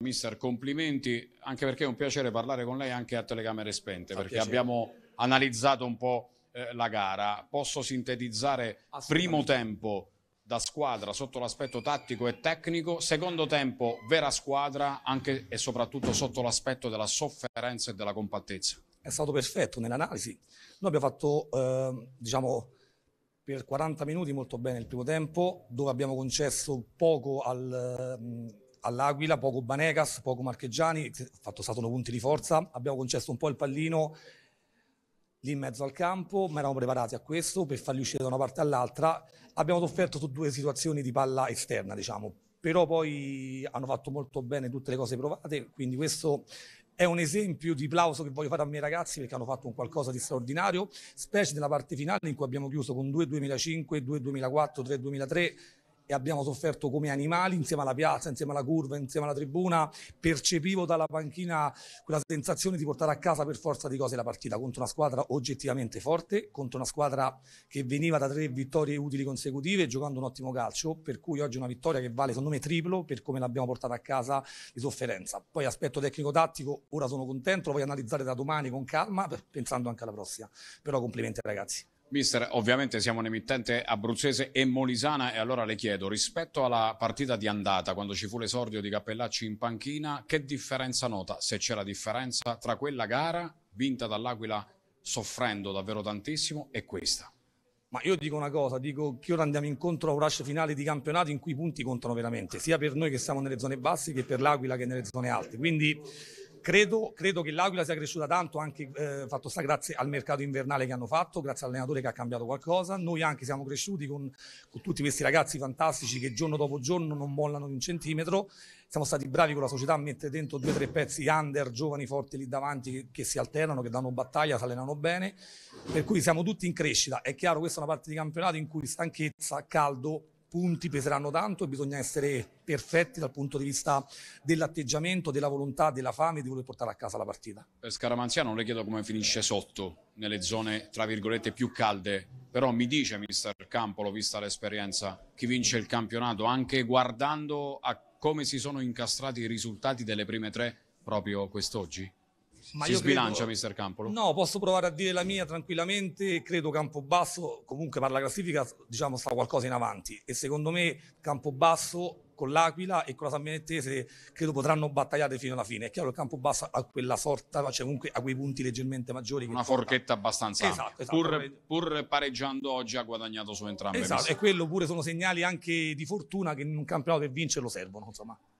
Mister, complimenti, anche perché è un piacere parlare con lei anche a telecamere spente, Fa perché piacere. abbiamo analizzato un po' eh, la gara. Posso sintetizzare primo tempo da squadra sotto l'aspetto tattico e tecnico, secondo tempo vera squadra anche e soprattutto sotto l'aspetto della sofferenza e della compattezza. È stato perfetto nell'analisi. Noi abbiamo fatto, eh, diciamo, per 40 minuti molto bene il primo tempo, dove abbiamo concesso poco al... Eh, all'Aquila, poco Banegas, poco Marcheggiani, ha fatto saltano punti di forza, abbiamo concesso un po' il pallino lì in mezzo al campo, ma eravamo preparati a questo per farli uscire da una parte all'altra, abbiamo sofferto su due situazioni di palla esterna, diciamo, però poi hanno fatto molto bene tutte le cose provate, quindi questo è un esempio di plauso che voglio fare a miei ragazzi perché hanno fatto un qualcosa di straordinario, specie nella parte finale in cui abbiamo chiuso con 2-2005, 2-2004, 3-2003, e abbiamo sofferto come animali insieme alla piazza, insieme alla curva, insieme alla tribuna. Percepivo dalla panchina quella sensazione di portare a casa per forza di cose la partita contro una squadra oggettivamente forte, contro una squadra che veniva da tre vittorie utili consecutive giocando un ottimo calcio, per cui oggi è una vittoria che vale secondo me triplo per come l'abbiamo portata a casa di sofferenza. Poi aspetto tecnico-tattico, ora sono contento, lo voglio analizzare da domani con calma, pensando anche alla prossima. Però complimenti ragazzi. Mister, ovviamente siamo un'emittente abruzzese e molisana e allora le chiedo, rispetto alla partita di andata, quando ci fu l'esordio di Cappellacci in panchina, che differenza nota, se c'è la differenza, tra quella gara vinta dall'Aquila soffrendo davvero tantissimo e questa? Ma io dico una cosa, dico che ora andiamo incontro a un rush finale di campionato in cui i punti contano veramente, sia per noi che siamo nelle zone basse che per l'Aquila che nelle zone alte. Quindi Credo, credo, che l'Aquila sia cresciuta tanto, anche eh, fatto sta grazie al mercato invernale che hanno fatto, grazie all'allenatore che ha cambiato qualcosa. Noi anche siamo cresciuti con, con tutti questi ragazzi fantastici che giorno dopo giorno non mollano di un centimetro. Siamo stati bravi con la società a mettere dentro due o tre pezzi under, giovani forti lì davanti che, che, si alternano, che danno battaglia, si allenano bene. Per cui siamo tutti in crescita. È chiaro, questa è una parte di campionato in cui stanchezza, caldo, punti peseranno tanto e bisogna essere perfetti dal punto di vista dell'atteggiamento, della volontà, della fame di voler portare a casa la partita. Per Scaramanzia non le chiedo come finisce sotto, nelle zone tra virgolette più calde, però mi dice mister Campolo, vista l'esperienza, chi vince il campionato, anche guardando a come si sono incastrati i risultati delle prime tre proprio quest'oggi? Ma si sbilancia credo, mister Campolo? No, posso provare a dire la mia tranquillamente, credo Campobasso, comunque per la classifica diciamo sta qualcosa in avanti e secondo me Campobasso con l'Aquila e con la San Benettese credo potranno battagliare fino alla fine. È chiaro che il Campobasso ha quella sorta, cioè comunque a quei punti leggermente maggiori. Una forchetta abbastanza esatto, esatto, pur, pur, pareggiando oggi ha guadagnato su entrambe. Esatto, e quello pure sono segnali anche di fortuna che in un campionato che vince lo servono. Insomma.